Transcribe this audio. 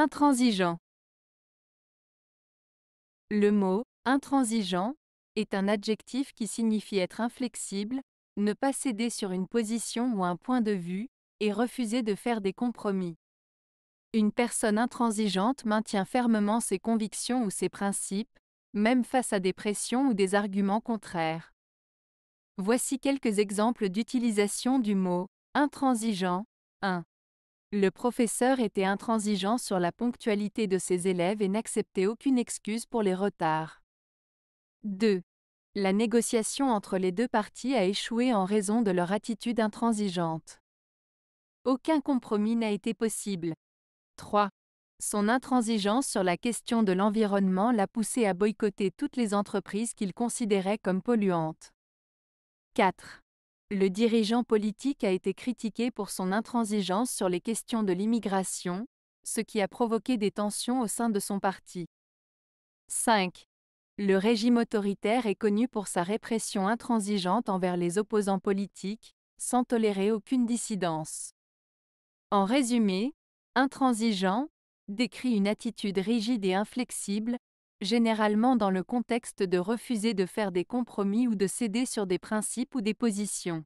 Intransigeant. Le mot intransigeant est un adjectif qui signifie être inflexible, ne pas céder sur une position ou un point de vue, et refuser de faire des compromis. Une personne intransigeante maintient fermement ses convictions ou ses principes, même face à des pressions ou des arguments contraires. Voici quelques exemples d'utilisation du mot intransigeant. 1. Le professeur était intransigeant sur la ponctualité de ses élèves et n'acceptait aucune excuse pour les retards. 2. La négociation entre les deux parties a échoué en raison de leur attitude intransigeante. Aucun compromis n'a été possible. 3. Son intransigeance sur la question de l'environnement l'a poussé à boycotter toutes les entreprises qu'il considérait comme polluantes. 4. Le dirigeant politique a été critiqué pour son intransigeance sur les questions de l'immigration, ce qui a provoqué des tensions au sein de son parti. 5. Le régime autoritaire est connu pour sa répression intransigeante envers les opposants politiques, sans tolérer aucune dissidence. En résumé, intransigeant décrit une attitude rigide et inflexible, généralement dans le contexte de refuser de faire des compromis ou de céder sur des principes ou des positions.